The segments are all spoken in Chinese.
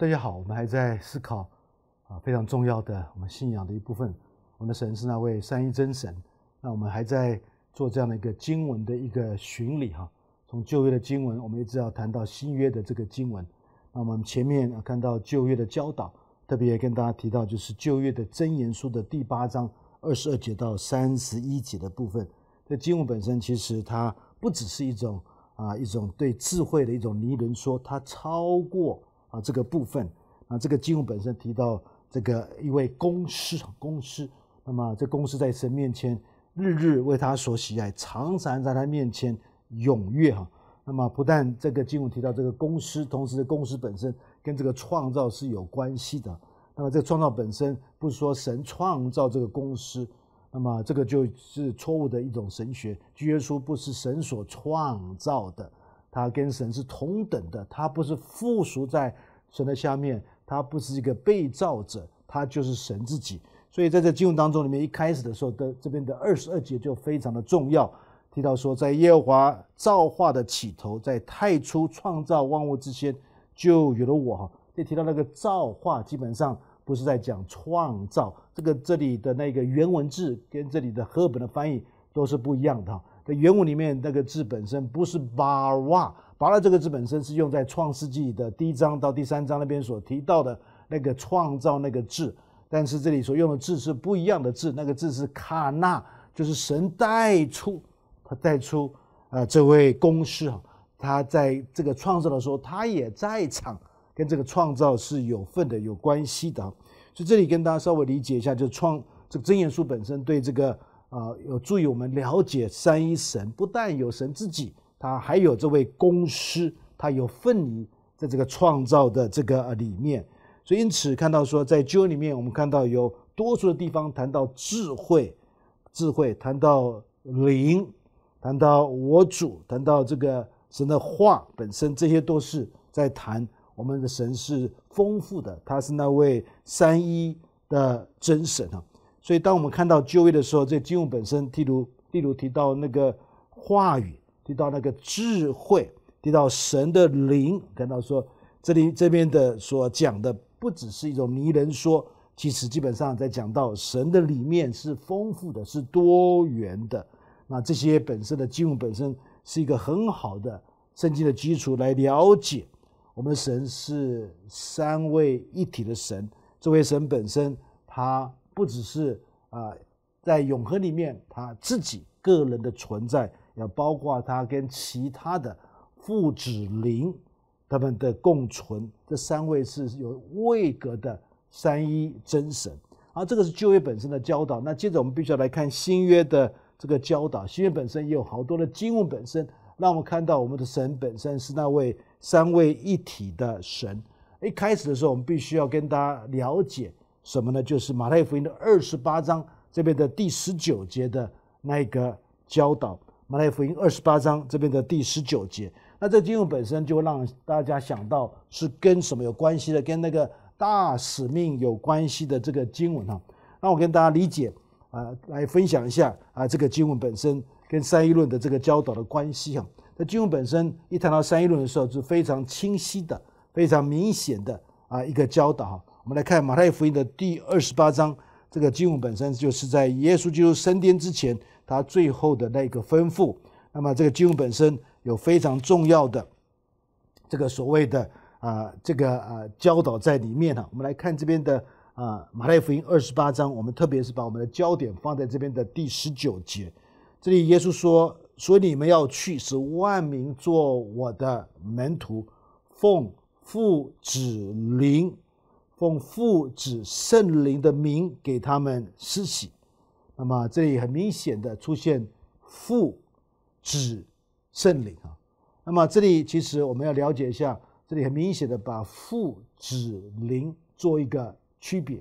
大家好，我们还在思考啊，非常重要的我们信仰的一部分，我们的神是那位三一真神。那我们还在做这样的一个经文的一个巡礼哈，从旧约的经文，我们一直要谈到新约的这个经文。那我们前面看到旧约的教导，特别跟大家提到就是旧约的真言书的第八章二十二节到三十一节的部分。这经文本身其实它不只是一种啊一种对智慧的一种拟人说，它超过。啊，这个部分，啊，这个经文本身提到这个一位公师，公师，那么这公师在神面前日日为他所喜爱，常常在他面前踊跃哈。那么不但这个经文提到这个公师，同时公师本身跟这个创造是有关系的。那么这创造本身不是说神创造这个公师，那么这个就是错误的一种神学。耶稣不是神所创造的。他跟神是同等的，他不是附属在神的下面，他不是一个被造者，他就是神自己。所以在这经文当中，里面一开始的时候的这边的二十二节就非常的重要，提到说在耶和华造化的起头，在太初创造万物之前就有了我哈。这提到那个造化，基本上不是在讲创造，这个这里的那个原文字跟这里的赫本的翻译都是不一样的哈。在原文里面那个字本身不是巴拉，巴拉这个字本身是用在《创世纪的第一章到第三章那边所提到的那个创造那个字，但是这里所用的字是不一样的字，那个字是“卡纳”，就是神带出，他带出啊这位公师啊，他在这个创造的时候他也在场，跟这个创造是有份的有关系的，所以这里跟大家稍微理解一下，就是创这个真言书本身对这个。啊，有助于我们了解三一神，不但有神自己，他还有这位公师，他有分离在这个创造的这个里面。所以因此看到说，在旧里面，我们看到有多数的地方谈到智慧，智慧，谈到灵，谈到我主，谈到这个神的话本身，这些都是在谈我们的神是丰富的，他是那位三一的真神啊。所以，当我们看到旧约的时候，这经文本身，例如，例如提到那个话语，提到那个智慧，提到神的灵，感到说，这里这边的所讲的不只是一种拟人说，其实基本上在讲到神的里面是丰富的，是多元的。那这些本身的经文本身是一个很好的圣经的基础，来了解我们的神是三位一体的神。这位神本身，他。不只是啊，在永恒里面他自己个人的存在，也包括他跟其他的父子灵他们的共存。这三位是有位格的三一真神啊，这个是旧约本身的教导。那接着我们必须要来看新约的这个教导，新约本身也有好多的经文本身，让我们看到我们的神本身是那位三位一体的神。一开始的时候，我们必须要跟大家了解。什么呢？就是马太福音的二十八章这边的第十九节的那个教导。马太福音二十八章这边的第十九节，那这经文本身就会让大家想到是跟什么有关系的？跟那个大使命有关系的这个经文哈。那我跟大家理解啊，来分享一下啊，这个经文本身跟三一论的这个教导的关系哈。那经文本身一谈到三一论的时候，是非常清晰的、非常明显的啊一个教导哈。我们来看马太福音的第二十八章，这个经文本身就是在耶稣进入深殿之前，他最后的那个吩咐。那么这个经文本身有非常重要的这个所谓的啊这个啊教导在里面啊。我们来看这边的啊马太福音二十八章，我们特别是把我们的焦点放在这边的第十九节。这里耶稣说：“所以你们要去，使万民做我的门徒，奉父、子、灵。”奉父子圣灵的名给他们施洗，那么这里很明显的出现父、子、圣灵啊。那么这里其实我们要了解一下，这里很明显的把父子灵做一个区别。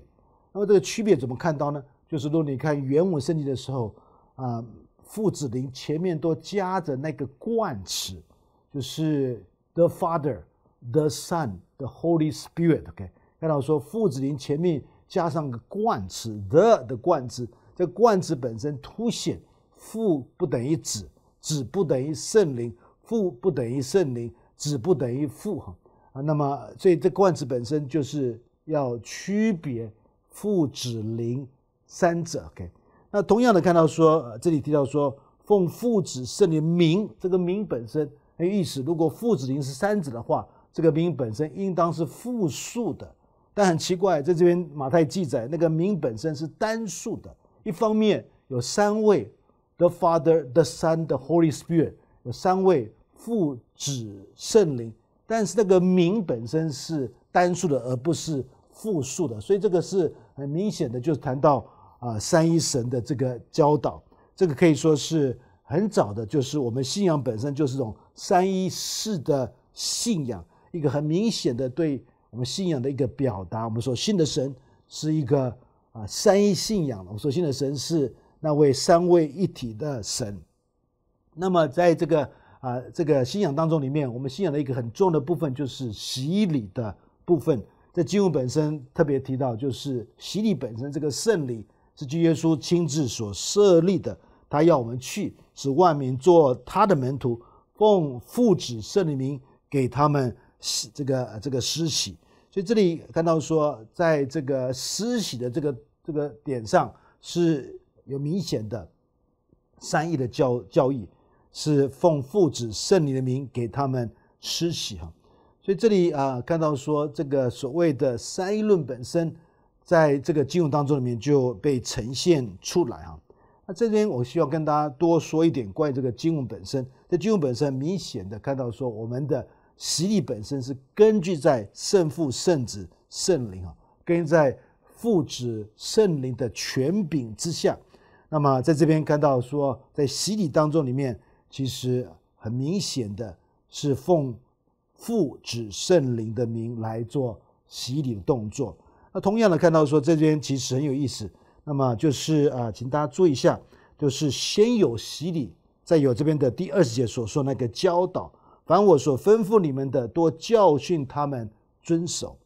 那么这个区别怎么看到呢？就是说，你看原文圣经的时候啊，父子灵前面都加着那个冠词，就是 the father, the son, the holy spirit。OK。看到说父子灵前面加上个冠词 the 的冠词，这冠词本身凸显父不等于子，子不等于圣灵，父不等于圣灵，子不等于父哈啊，那么所以这冠词本身就是要区别父子灵三者。OK，那同样的看到说这里提到说奉父子圣灵名，这个名本身很有意思。如果父子灵是三子的话，这个名本身应当是复数的。但很奇怪，在这边马太记载，那个名本身是单数的。一方面有三位，the Father，the Son，the Holy Spirit，有三位父、子、圣灵。但是那个名本身是单数的，而不是复数的。所以这个是很明显的，就是谈到啊三一神的这个教导。这个可以说是很早的，就是我们信仰本身就是一种三一式的信仰，一个很明显的对。我们信仰的一个表达，我们说信的神是一个啊三一信仰。我们说信的神是那位三位一体的神。那么在这个啊这个信仰当中里面，我们信仰的一个很重要的部分就是洗礼的部分。在经文本身特别提到，就是洗礼本身这个圣礼是主耶稣亲自所设立的，他要我们去，使万民做他的门徒，奉父子圣名给他们。是这个这个施喜，所以这里看到说，在这个施喜的这个这个点上是有明显的三义的教教义，是奉父子圣灵的名给他们施喜哈。所以这里啊，看到说这个所谓的三义论本身，在这个经文当中里面就被呈现出来啊。那这边我需要跟大家多说一点关于这个经文本身，在经文本身明显的看到说我们的。洗礼本身是根据在圣父、圣子、圣灵啊，跟在父、子、圣灵的权柄之下。那么在这边看到说，在洗礼当中里面，其实很明显的，是奉父、子、圣灵的名来做洗礼的动作。那同样的看到说，这边其实很有意思。那么就是啊，请大家注意一下，就是先有洗礼，再有这边的第二十节所说那个教导。凡我所吩咐你们的，多教训他们遵守。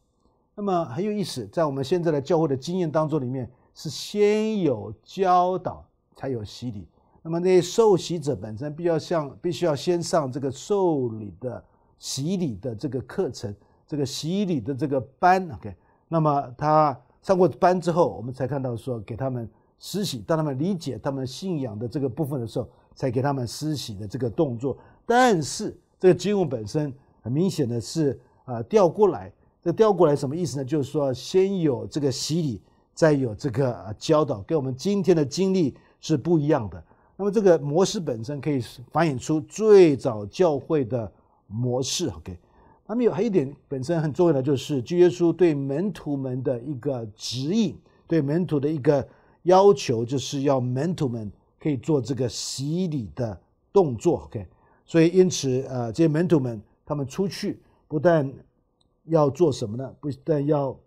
那么很有意思，在我们现在的教会的经验当中，里面是先有教导，才有洗礼。那么那些受洗者本身，必要向必须要先上这个受礼的洗礼的这个课程，这个洗礼的这个班。OK，那么他上过班之后，我们才看到说给他们施洗，当他们理解他们信仰的这个部分的时候，才给他们施洗的这个动作。但是。这个经文本身很明显的是啊调过来，这调过来什么意思呢？就是说先有这个洗礼，再有这个教导，跟我们今天的经历是不一样的。那么这个模式本身可以反映出最早教会的模式。OK，那么有还有一点本身很重要的就是，主耶稣对门徒们的一个指引，对门徒的一个要求，就是要门徒们可以做这个洗礼的动作。OK。所以，因此，呃，这些门徒们，他们出去，不但要做什么呢？不但要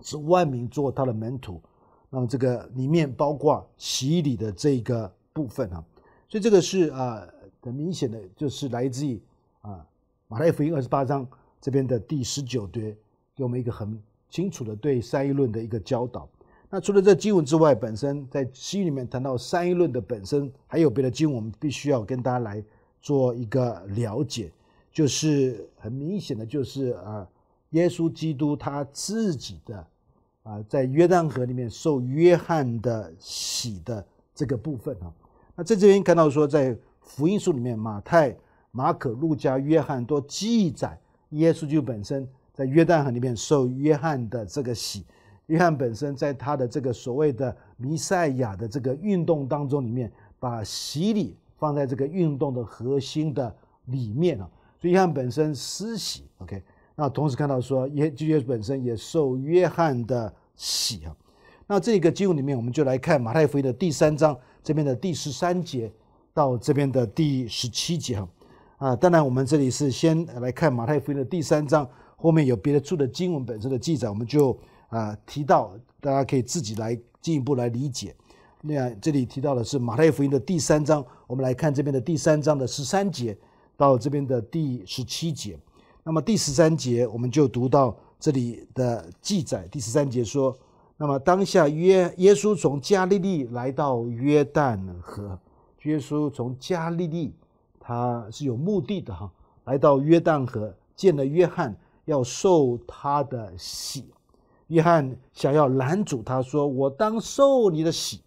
使万民做他的门徒，那么这个里面包括洗礼的这个部分啊。所以这个是啊，很明显的，就是来自于啊，马太福音二十八章这边的第十九节，给我们一个很清楚的对三一论的一个教导。那除了这经文之外，本身在《西》里面谈到三一论的本身，还有别的经文，我们必须要跟大家来。做一个了解，就是很明显的就是呃，耶稣基督他自己的啊，在约旦河里面受约翰的洗的这个部分啊。那在这边看到说，在福音书里面，马太、马可、路加、约翰都记载耶稣就本身在约旦河里面受约翰的这个洗。约翰本身在他的这个所谓的弥赛亚的这个运动当中里面，把洗礼。放在这个运动的核心的里面啊。所以约翰本身施洗，OK，那同时看到说耶耶稣本身也受约翰的洗啊，那这个经文里面我们就来看马太福音的第三章这边的第十三节到这边的第十七节哈，啊，当然我们这里是先来看马太福音的第三章，后面有别的处的经文本身的记载，我们就啊提到，大家可以自己来进一步来理解。那这里提到的是马太福音的第三章，我们来看这边的第三章的十三节到这边的第十七节。那么第十三节我们就读到这里的记载。第十三节说：那么当下约耶稣从加利利来到约旦河。耶稣从加利利他是有目的的哈，来到约旦河见了约翰，要受他的洗。约翰想要拦阻他说：“我当受你的洗。”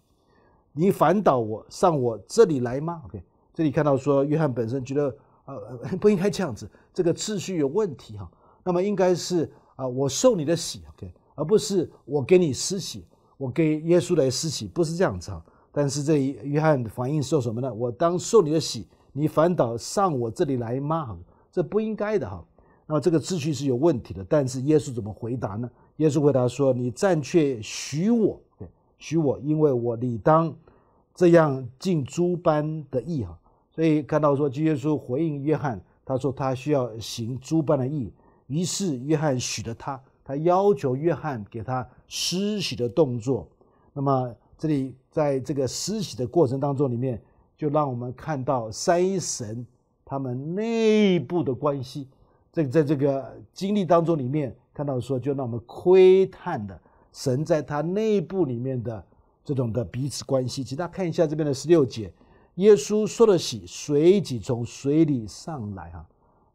你反倒我上我这里来吗？OK，这里看到说约翰本身觉得呃 不应该这样子，这个秩序有问题哈。那么应该是啊我受你的洗，OK，而不是我给你施洗，我给耶稣来施洗，不是这样子哈。但是这约翰反应说什么呢？我当受你的洗，你反倒上我这里来吗？这不应该的哈。那么这个秩序是有问题的。但是耶稣怎么回答呢？耶稣回答说：“你暂却许我。”许我，因为我理当这样尽诸般的义哈，所以看到说，基稣回应约翰，他说他需要行诸般的义，于是约翰许了他，他要求约翰给他施洗的动作。那么这里在这个施洗的过程当中，里面就让我们看到三一神他们内部的关系。这在这个经历当中里面看到说，就让我们窥探的。神在他内部里面的这种的彼此关系，其大家看一下这边的十六节，耶稣受了洗，随即从水里上来。哈，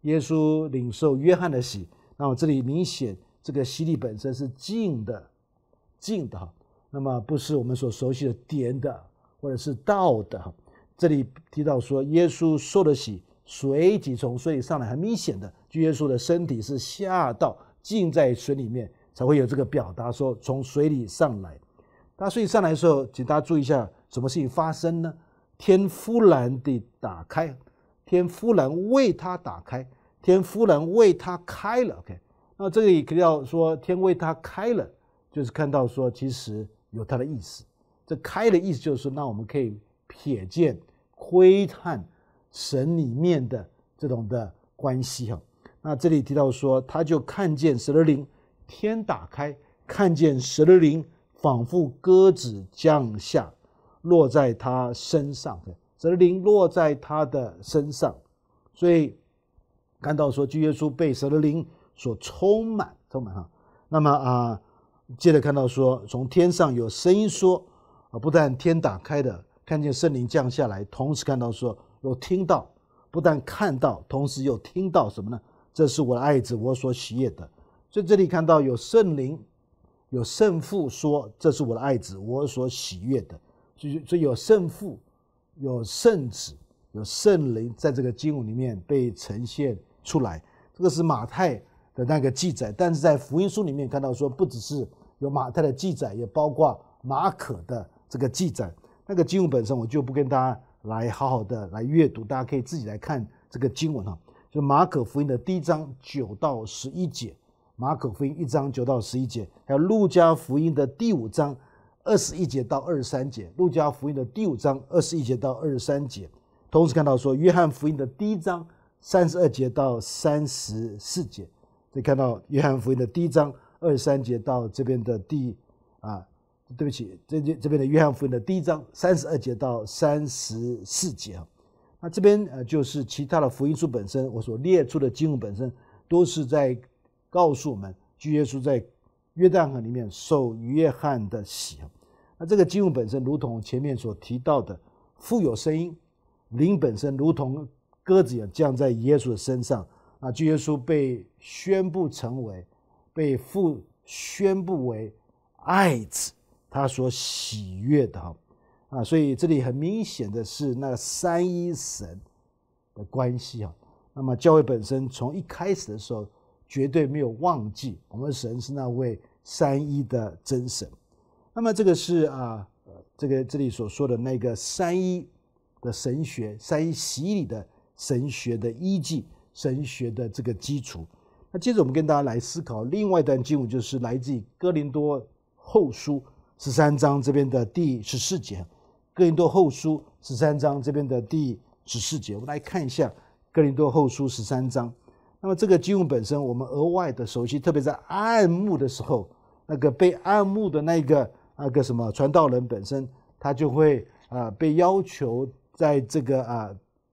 耶稣领受约翰的洗，那么这里明显这个洗礼本身是静的，静的哈，那么不是我们所熟悉的点的或者是道的。哈，这里提到说耶稣受了洗，随即从水里上来，很明显的，就耶稣的身体是下到浸在水里面。才会有这个表达，说从水里上来。那水上来的时候，请大家注意一下，什么事情发生呢？天忽然的打开，天忽然为他打开，天忽然为他开了。OK，那这里可以说天为他开了，就是看到说其实有它的意思。这开的意思就是说，那我们可以瞥见、窥探神里面的这种的关系哈。那这里提到说，他就看见神的灵。天打开，看见的灵仿佛鸽子降下，落在他身上。的灵落在他的身上，所以看到说，主耶稣被的灵所充满，充满哈。那么啊，接着看到说，从天上有声音说啊，不但天打开的，看见圣灵降下来，同时看到说，又听到，不但看到，同时又听到什么呢？这是我的爱子，我所喜悦的。所以这里看到有圣灵，有圣父说：“这是我的爱子，我所喜悦的。”所以，所以有圣父、有圣子、有圣灵，在这个经文里面被呈现出来。这个是马太的那个记载，但是在福音书里面看到说，不只是有马太的记载，也包括马可的这个记载。那个经文本身，我就不跟大家来好好的来阅读，大家可以自己来看这个经文哈。就马可福音的第一章九到十一节。马可福音一章九到十一节，还有路加福音的第五章二十一节到二十三节，路加福音的第五章二十一节到二十三节，同时看到说约翰福音的第一章三十二节到三十四节，可以看到约翰福音的第一章二十三节到这边的第啊，对不起，这这这边的约翰福音的第一章三十二节到三十四节啊，那这边呃就是其他的福音书本身我所列出的经文本身都是在。告诉我们，主耶稣在约旦河里面受约翰的洗，那这个经文本身如同前面所提到的，富有声音，灵本身如同鸽子降在耶稣的身上啊。主耶稣被宣布成为，被父宣布为爱子，他所喜悦的哈啊。所以这里很明显的是那三一神的关系啊。那么教会本身从一开始的时候。绝对没有忘记，我们神是那位三一的真神。那么这个是啊，这个这里所说的那个三一的神学，三一洗礼的神学的依据，神学的这个基础。那接着我们跟大家来思考另外一段经文，就是来自于哥林多后书十三章这边的第十四节。哥林多后书十三章这边的第十四节，我们来看一下哥林多后书十三章。那么这个经文本身，我们额外的熟悉，特别在暗牧的时候，那个被暗牧的那个那个什么传道人本身，他就会啊被要求在这个啊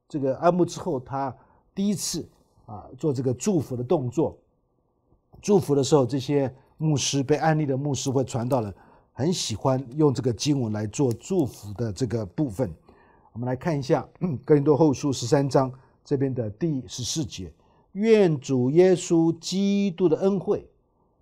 这个暗牧之后，他第一次啊做这个祝福的动作。祝福的时候，这些牧师被安利的牧师或传道人，很喜欢用这个经文来做祝福的这个部分。我们来看一下《哥林多后书》十三章这边的第十四节。愿主耶稣基督的恩惠、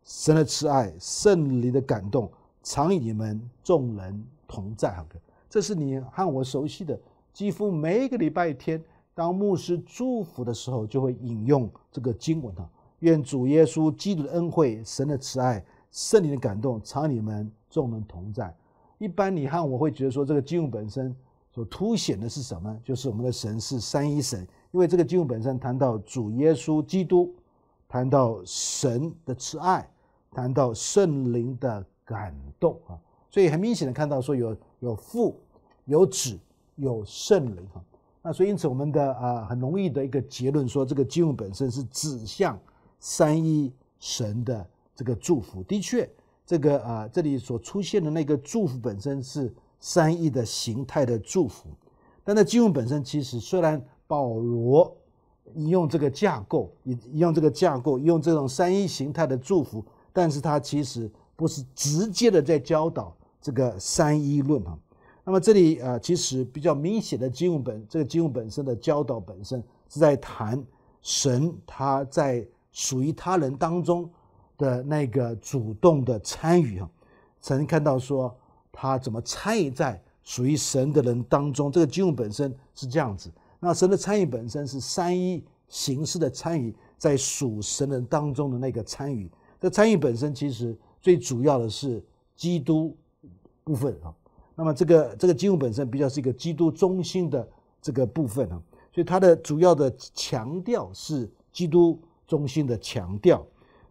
神的慈爱、圣灵的感动，常与你们众人同在。哈哥，这是你和我熟悉的，几乎每一个礼拜天，当牧师祝福的时候，就会引用这个经文啊。愿主耶稣基督的恩惠、神的慈爱、圣灵的感动，常与你们众人同在。一般你和我会觉得说，这个经文本身所凸显的是什么？就是我们的神是三一神。因为这个经文本身谈到主耶稣基督，谈到神的慈爱，谈到圣灵的感动啊，所以很明显的看到说有有父、有子、有圣灵哈。那所以因此我们的啊很容易的一个结论说，这个经文本身是指向三一神的这个祝福。的确，这个啊这里所出现的那个祝福本身是三一的形态的祝福，但在经文本身其实虽然。保罗，你用这个架构，你用这个架构，用这种三一形态的祝福，但是他其实不是直接的在教导这个三一论啊。那么这里呃，其实比较明显的经文本，这个经文本身的教导本身是在谈神他在属于他人当中的那个主动的参与啊。曾看到说他怎么参与在属于神的人当中，这个经文本身是这样子。那神的参与本身是三一形式的参与，在属神人当中的那个参与。这参与本身其实最主要的是基督部分啊。那么这个这个经文本身比较是一个基督中心的这个部分啊，所以它的主要的强调是基督中心的强调。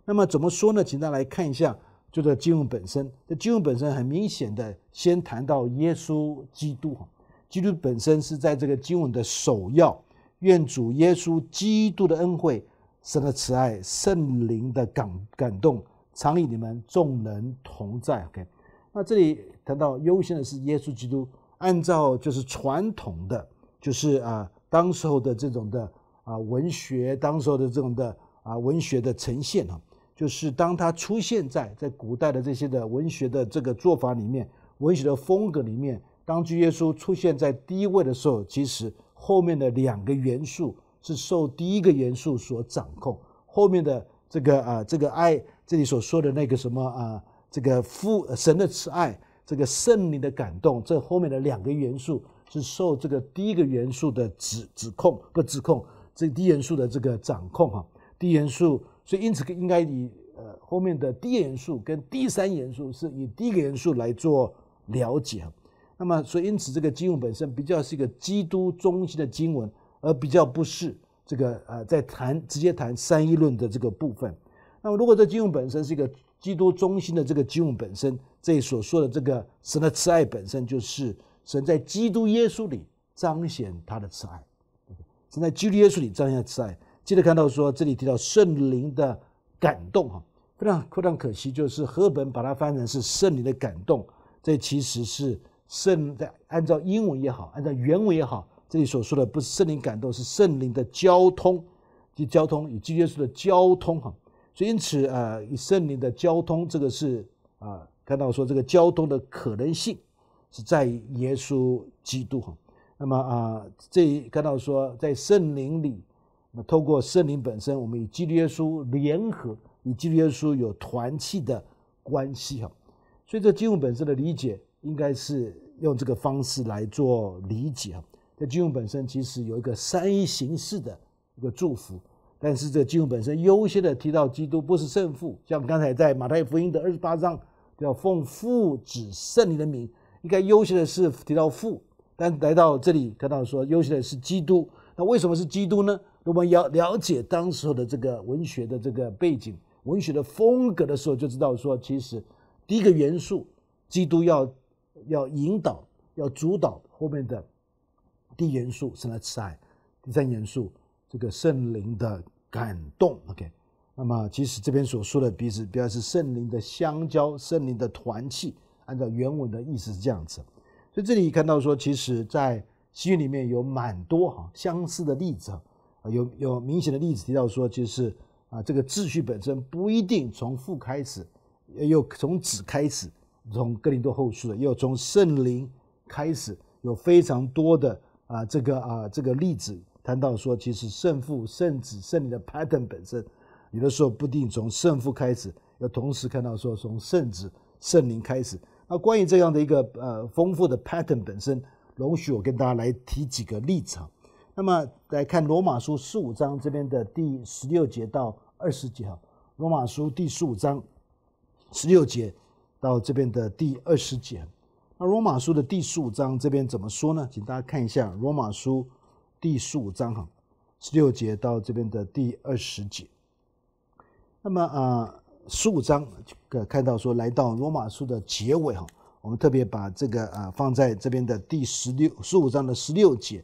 那么怎么说呢？请大家来看一下，就在经文本身，这经文本身很明显的先谈到耶稣基督啊。基督本身是在这个经文的首要。愿主耶稣基督的恩惠、神的慈爱、圣灵的感感动，常与你们众人同在。OK，那这里谈到优先的是耶稣基督，按照就是传统的，就是啊，当时候的这种的啊文学，当时候的这种的啊文学的呈现啊，就是当他出现在在古代的这些的文学的这个做法里面，文学的风格里面。当耶稣出现在第一位的时候，其实后面的两个元素是受第一个元素所掌控。后面的这个啊，这个爱，这里所说的那个什么啊，这个父神的慈爱，这个圣灵的感动，这后面的两个元素是受这个第一个元素的指指控不指控这第一元素的这个掌控哈。第一元素，所以因此应该以呃后面的第一元素跟第三元素是以第一个元素来做了解。那么，所以因此，这个经文本身比较是一个基督中心的经文，而比较不是这个呃，在谈直接谈三一论的这个部分。那么，如果这经文本身是一个基督中心的这个经文本身，这里所说的这个神的慈爱本身，就是神在基督耶稣里彰显他的慈爱。神在基督耶稣里彰显慈爱。记得看到说，这里提到圣灵的感动，哈，非常非常可惜，就是赫本把它翻成是圣灵的感动，这其实是。圣在按照英文也好，按照原文也好，这里所说的不是圣灵感动，是圣灵的交通就交通与基督耶稣的交通哈。所以因此呃，与圣灵的交通，这个是啊，看到说这个交通的可能性是在耶稣基督哈。那么啊，这看到说在圣灵里，那透过圣灵本身，我们与基督耶稣联合，与基督耶稣有团契的关系哈。所以这经文本身的理解应该是。用这个方式来做理解，这经文本身其实有一个三一形式的一个祝福，但是这经文本身优先的提到基督不是圣父，像刚才在马太福音的二十八章，叫奉父子圣灵的名，应该优先的是提到父，但来到这里看到说优先的是基督，那为什么是基督呢？我们要了解当时候的这个文学的这个背景、文学的风格的时候，就知道说其实第一个元素，基督要要引导，要主导后面的低元素生来慈爱，第三元素这个圣灵的感动。OK，那么其实这边所说的，鼻子表示圣灵的相交，圣灵的团契。按照原文的意思是这样子，所以这里看到说，其实在西域里面有蛮多哈相似的例子，有有明显的例子提到说，其实啊这个秩序本身不一定从父开始，又从子开始。从哥林多后书的，又从圣灵开始，有非常多的啊，这个啊，这个例子谈到说，其实圣父、圣子、圣灵的 pattern 本身，有的时候不一定从圣父开始，要同时看到说从圣子、圣灵开始。那关于这样的一个呃丰富的 pattern 本身，容许我跟大家来提几个立场。那么来看罗马书十五章这边的第十六节到二十节哈，罗马书第十五章十六节。到这边的第二十节，那罗马书的第十五章这边怎么说呢？请大家看一下罗马书第十五章哈，十六节到这边的第二十节。那么啊，十五章就看到说来到罗马书的结尾哈，我们特别把这个啊放在这边的第十六十五章的十六节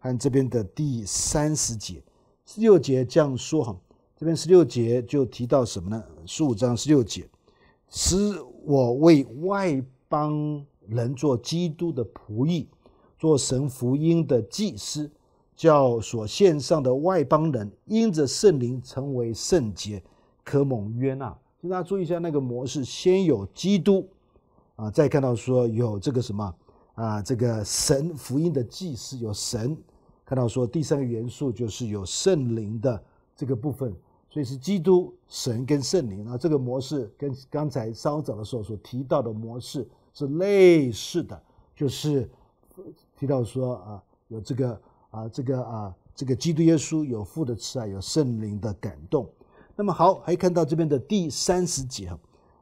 和这边的第三十节十六节这样说哈，这边十六节就提到什么呢？十五章十六节十。我为外邦人做基督的仆役，做神福音的祭司，叫所献上的外邦人因着圣灵成为圣洁。可蒙约纳，请大家注意一下那个模式：先有基督啊，再看到说有这个什么啊，这个神福音的祭司有神，看到说第三个元素就是有圣灵的这个部分。所以是基督、神跟圣灵啊，这个模式跟刚才稍早的时候所提到的模式是类似的，就是提到说啊，有这个啊，这个啊，这个基督耶稣有父的慈爱，有圣灵的感动。那么好，还看到这边的第三十节，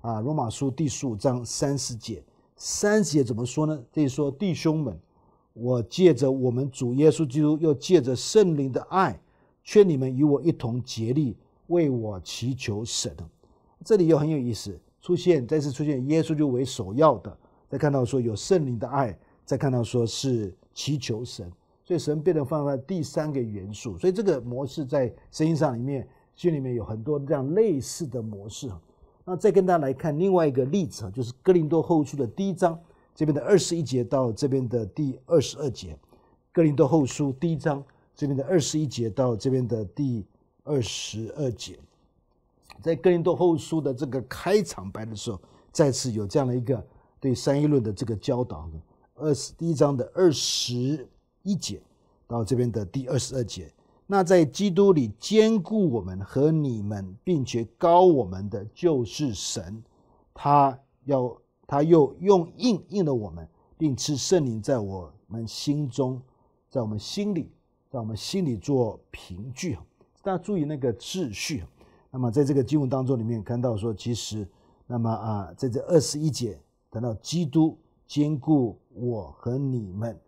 啊，罗马书第十五章三十节，三十节怎么说呢？可以说，弟兄们，我借着我们主耶稣基督，又借着圣灵的爱，劝你们与我一同竭力。为我祈求神，这里又很有意思，出现再次出现耶稣就为首要的，再看到说有圣灵的爱，再看到说是祈求神，所以神变得放在第三个元素，所以这个模式在圣经上里面，经里面有很多这样类似的模式。那再跟大家来看另外一个例子，就是哥林多后书的第一章，这边的二十一节到这边的第二十二节，哥林多后书第一章这边的二十一节到这边的第。二十二节，在哥林多后书的这个开场白的时候，再次有这样的一个对三一论的这个教导。二十第一章的二十一节到这边的第二十二节，那在基督里兼顾我们和你们，并且高我们的就是神。他要，他又用印印了我们，并赐圣灵在我们心中，在我们心里，在我们心里做凭据。大家注意那个秩序，那么在这个经文当中里面看到说，其实，那么啊，在这二十一节谈到基督兼顾我和你们，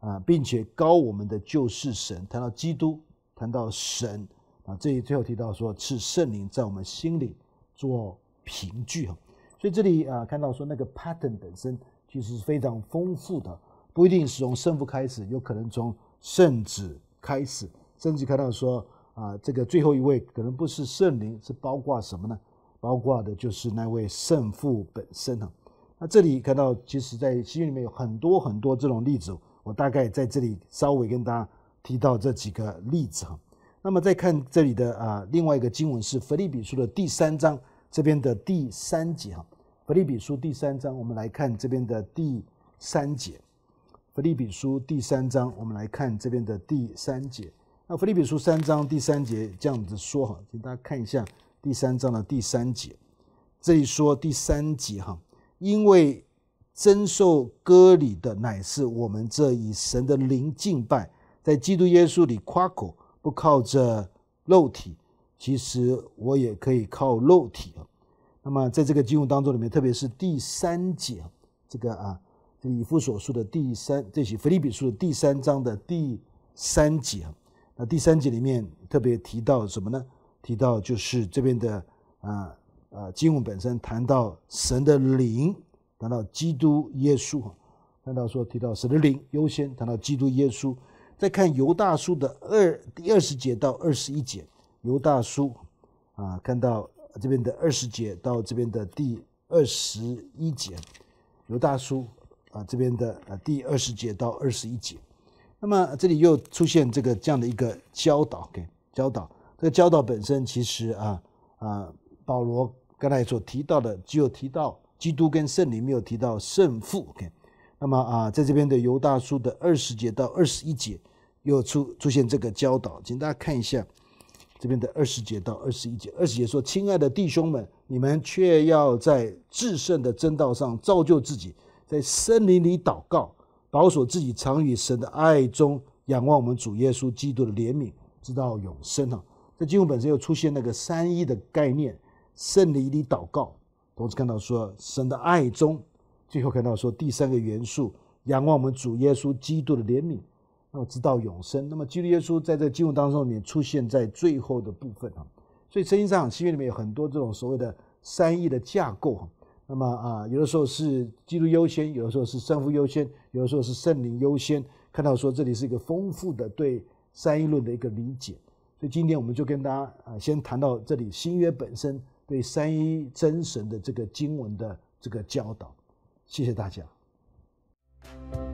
啊，并且高我们的救世神，谈到基督，谈到神，啊，这里最后提到说是圣灵在我们心里做凭据哈，所以这里啊看到说那个 pattern 本身其实是非常丰富的，不一定是从圣父开始，有可能从圣子开始，甚至看到说。啊，这个最后一位可能不是圣灵，是包括什么呢？包括的就是那位圣父本身啊。那这里看到，其实，在《新约》里面有很多很多这种例子，我大概在这里稍微跟大家提到这几个例子哈。那么再看这里的啊，另外一个经文是《腓立比书》的第三章，这边的第三节哈，《腓立比书》第三章，我们来看这边的第三节，《腓立比书》第三章，我们来看这边的第三节。那弗利比书三章第三节这样子说哈，请大家看一下第三章的第三节，这里说第三节哈，因为真受割礼的乃是我们这以神的灵敬拜，在基督耶稣里夸口，不靠着肉体，其实我也可以靠肉体。那么在这个经文当中里面，特别是第三节这个啊，这以父所述的第三这些弗利比书的第三章的第三节。那第三节里面特别提到什么呢？提到就是这边的啊啊，经文本身谈到神的灵，谈到基督耶稣看到说提到神的灵优先，谈到基督耶稣。再看犹大书的二第二十节到二十一节，犹大书啊，看到这边的二十节到这边的第二十一节，犹大书啊，这边的啊第二十节到二十一节。那么这里又出现这个这样的一个教导，OK，教导。这个教导本身其实啊啊，保罗刚才所提到的，只有提到基督跟圣灵，没有提到圣父。o k 那么啊，在这边的犹大书的二十节到二十一节又出出现这个教导，请大家看一下这边的二十节到二十一节。二十节说：“亲爱的弟兄们，你们却要在至圣的真道上造就自己，在森林里祷告。”保守自己，藏于神的爱中，仰望我们主耶稣基督的怜悯，直到永生啊！这经文本身又出现那个三一的概念，圣灵的祷告。同时看到说神的爱中，最后看到说第三个元素，仰望我们主耶稣基督的怜悯，那么直到永生。那么基督耶稣在这经文当中里面出现在最后的部分啊！所以圣经上、新约里面有很多这种所谓的三一的架构啊。那么啊，有的时候是基督优先，有的时候是圣父优先，有的时候是圣灵优先。看到说这里是一个丰富的对三一论的一个理解，所以今天我们就跟大家啊先谈到这里，新约本身对三一真神的这个经文的这个教导。谢谢大家。